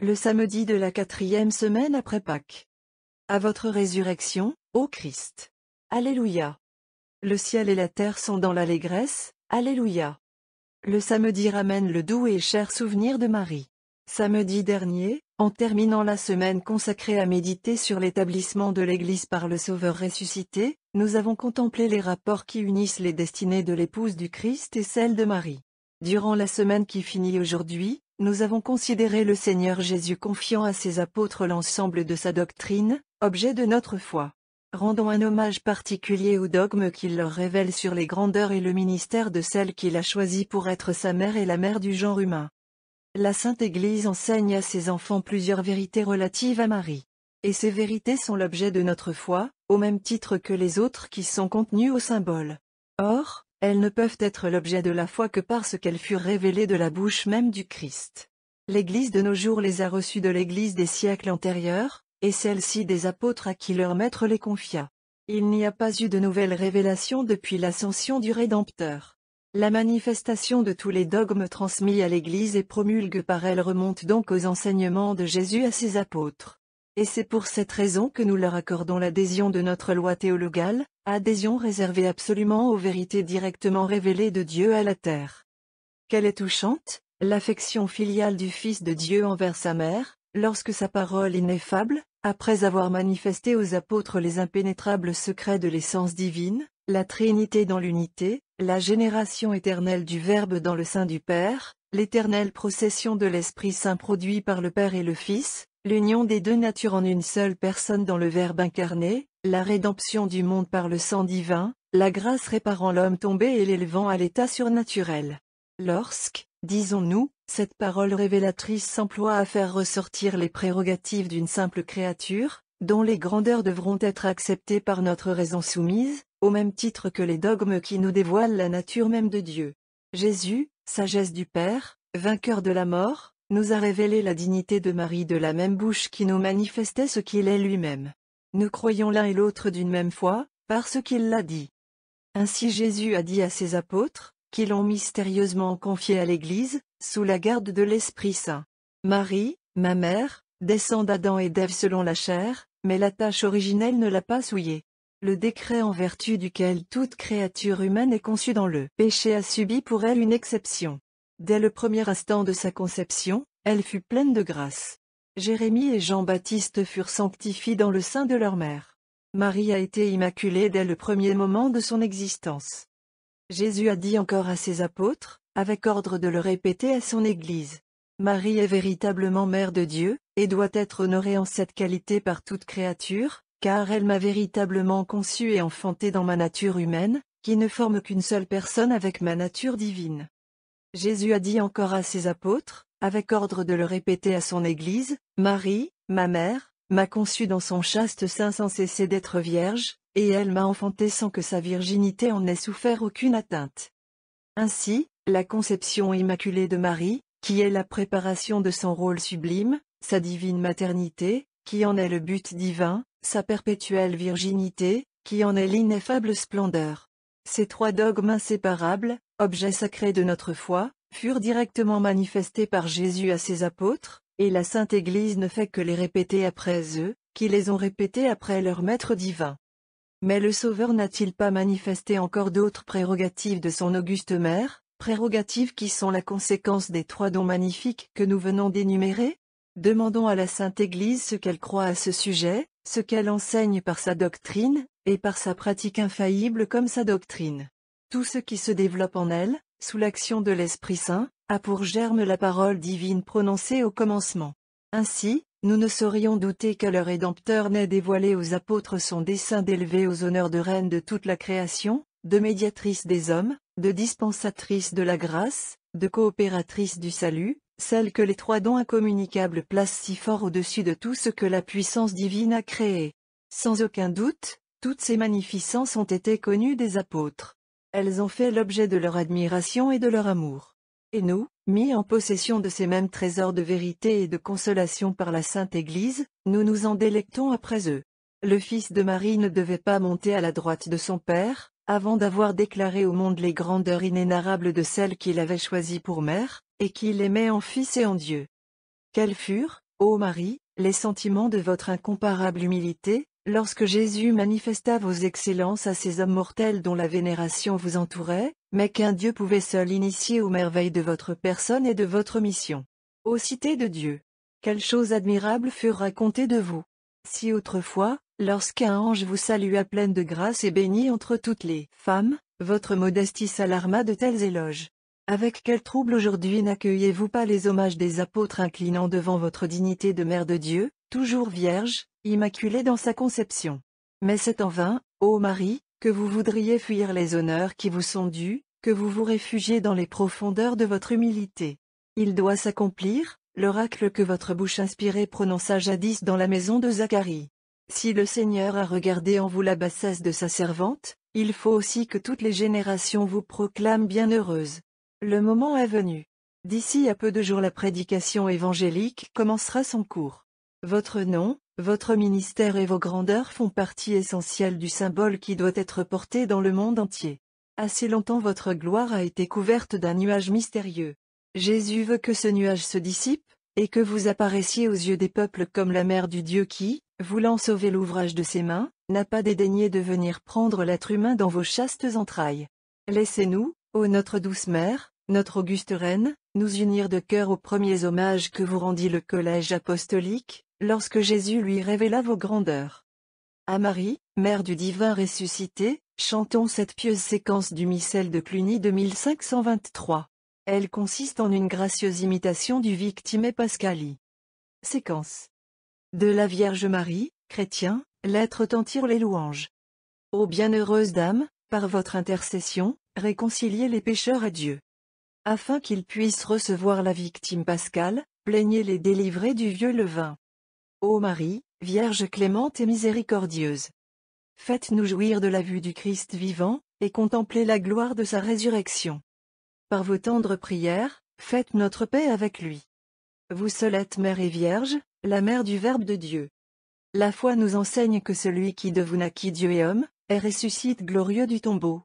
le samedi de la quatrième semaine après Pâques. À votre résurrection, ô Christ. Alléluia. Le ciel et la terre sont dans l'allégresse, Alléluia. Le samedi ramène le doux et cher souvenir de Marie. Samedi dernier, en terminant la semaine consacrée à méditer sur l'établissement de l'Église par le Sauveur ressuscité, nous avons contemplé les rapports qui unissent les destinées de l'épouse du Christ et celle de Marie. Durant la semaine qui finit aujourd'hui, nous avons considéré le Seigneur Jésus confiant à ses apôtres l'ensemble de sa doctrine, objet de notre foi. Rendons un hommage particulier au dogme qu'il leur révèle sur les grandeurs et le ministère de celle qu'il a choisie pour être sa mère et la mère du genre humain. La Sainte Église enseigne à ses enfants plusieurs vérités relatives à Marie. Et ces vérités sont l'objet de notre foi, au même titre que les autres qui sont contenues au symbole. Or, elles ne peuvent être l'objet de la foi que parce qu'elles furent révélées de la bouche même du Christ. L'Église de nos jours les a reçues de l'Église des siècles antérieurs, et celle-ci des apôtres à qui leur maître les confia. Il n'y a pas eu de nouvelles révélations depuis l'ascension du Rédempteur. La manifestation de tous les dogmes transmis à l'Église et promulgue par elle remonte donc aux enseignements de Jésus à ses apôtres. Et c'est pour cette raison que nous leur accordons l'adhésion de notre loi théologale, Adhésion réservée absolument aux vérités directement révélées de Dieu à la terre. Quelle est touchante, l'affection filiale du Fils de Dieu envers sa mère, lorsque sa parole ineffable, après avoir manifesté aux apôtres les impénétrables secrets de l'essence divine, la Trinité dans l'unité, la génération éternelle du Verbe dans le sein du Père, l'éternelle procession de l'Esprit Saint produit par le Père et le Fils, l'union des deux natures en une seule personne dans le Verbe incarné, la rédemption du monde par le sang divin, la grâce réparant l'homme tombé et l'élevant à l'état surnaturel. Lorsque, disons-nous, cette parole révélatrice s'emploie à faire ressortir les prérogatives d'une simple créature, dont les grandeurs devront être acceptées par notre raison soumise, au même titre que les dogmes qui nous dévoilent la nature même de Dieu. Jésus, sagesse du Père, vainqueur de la mort, nous a révélé la dignité de Marie de la même bouche qui nous manifestait ce qu'il est lui-même. Nous croyons l'un et l'autre d'une même foi, parce qu'il l'a dit. Ainsi Jésus a dit à ses apôtres, qui l'ont mystérieusement confié à l'Église, sous la garde de l'Esprit Saint. Marie, ma mère, descend d'Adam et d'Ève selon la chair, mais la tâche originelle ne l'a pas souillée. Le décret en vertu duquel toute créature humaine est conçue dans le péché a subi pour elle une exception. Dès le premier instant de sa conception, elle fut pleine de grâce. Jérémie et Jean-Baptiste furent sanctifiés dans le sein de leur mère. Marie a été immaculée dès le premier moment de son existence. Jésus a dit encore à ses apôtres, avec ordre de le répéter à son Église. Marie est véritablement mère de Dieu, et doit être honorée en cette qualité par toute créature, car elle m'a véritablement conçue et enfantée dans ma nature humaine, qui ne forme qu'une seule personne avec ma nature divine. Jésus a dit encore à ses apôtres, avec ordre de le répéter à son Église, Marie, ma mère, m'a conçu dans son chaste sein sans cesser d'être vierge, et elle m'a enfanté sans que sa virginité en ait souffert aucune atteinte. Ainsi, la conception immaculée de Marie, qui est la préparation de son rôle sublime, sa divine maternité, qui en est le but divin, sa perpétuelle virginité, qui en est l'ineffable splendeur. Ces trois dogmes inséparables, Objets sacrés de notre foi, furent directement manifestés par Jésus à ses apôtres, et la Sainte Église ne fait que les répéter après eux, qui les ont répétés après leur Maître divin. Mais le Sauveur n'a-t-il pas manifesté encore d'autres prérogatives de son auguste Mère, prérogatives qui sont la conséquence des trois dons magnifiques que nous venons d'énumérer Demandons à la Sainte Église ce qu'elle croit à ce sujet, ce qu'elle enseigne par sa doctrine, et par sa pratique infaillible comme sa doctrine. Tout ce qui se développe en elle, sous l'action de l'Esprit Saint, a pour germe la parole divine prononcée au commencement. Ainsi, nous ne saurions douter que le Rédempteur n'ait dévoilé aux apôtres son dessein d'élever aux honneurs de reine de toute la création, de médiatrice des hommes, de dispensatrice de la grâce, de coopératrice du salut, celle que les trois dons incommunicables placent si fort au-dessus de tout ce que la puissance divine a créé. Sans aucun doute, toutes ces magnificences ont été connues des apôtres. Elles ont fait l'objet de leur admiration et de leur amour. Et nous, mis en possession de ces mêmes trésors de vérité et de consolation par la Sainte Église, nous nous en délectons après eux. Le fils de Marie ne devait pas monter à la droite de son père, avant d'avoir déclaré au monde les grandeurs inénarrables de celle qu'il avait choisie pour mère, et qu'il aimait en fils et en Dieu. Quels furent, ô Marie, les sentiments de votre incomparable humilité, Lorsque Jésus manifesta vos excellences à ces hommes mortels dont la vénération vous entourait, mais qu'un Dieu pouvait seul initier aux merveilles de votre personne et de votre mission. Ô cité de Dieu! Quelles choses admirables furent racontées de vous! Si autrefois, lorsqu'un ange vous salua pleine de grâce et béni entre toutes les femmes, votre modestie s'alarma de tels éloges. Avec quel trouble aujourd'hui n'accueillez-vous pas les hommages des apôtres inclinant devant votre dignité de mère de Dieu toujours vierge, immaculée dans sa conception. Mais c'est en vain, ô Marie, que vous voudriez fuir les honneurs qui vous sont dus, que vous vous réfugiez dans les profondeurs de votre humilité. Il doit s'accomplir, l'oracle que votre bouche inspirée prononça jadis dans la maison de Zacharie. Si le Seigneur a regardé en vous la bassesse de sa servante, il faut aussi que toutes les générations vous proclament bienheureuse. Le moment est venu. D'ici à peu de jours la prédication évangélique commencera son cours. Votre nom, votre ministère et vos grandeurs font partie essentielle du symbole qui doit être porté dans le monde entier. Assez longtemps votre gloire a été couverte d'un nuage mystérieux. Jésus veut que ce nuage se dissipe, et que vous apparaissiez aux yeux des peuples comme la mère du Dieu qui, voulant sauver l'ouvrage de ses mains, n'a pas dédaigné de venir prendre l'être humain dans vos chastes entrailles. Laissez-nous, ô notre douce mère, notre auguste reine, nous unir de cœur aux premiers hommages que vous rendit le collège apostolique, lorsque Jésus lui révéla vos grandeurs. À Marie, mère du divin ressuscité, chantons cette pieuse séquence du missel de Cluny de Elle consiste en une gracieuse imitation du Victime Pascali. Séquence. De la Vierge Marie, chrétien, lettre Tentir les louanges. Ô bienheureuse dame, par votre intercession, réconciliez les pécheurs à Dieu afin qu'ils puissent recevoir la victime pascale, plaignez les délivrés du vieux levain. Ô Marie, Vierge clémente et miséricordieuse, faites-nous jouir de la vue du Christ vivant, et contemplez la gloire de sa résurrection. Par vos tendres prières, faites notre paix avec lui. Vous seul êtes Mère et Vierge, la Mère du Verbe de Dieu. La foi nous enseigne que celui qui de vous naquit Dieu et homme, est ressuscite glorieux du tombeau.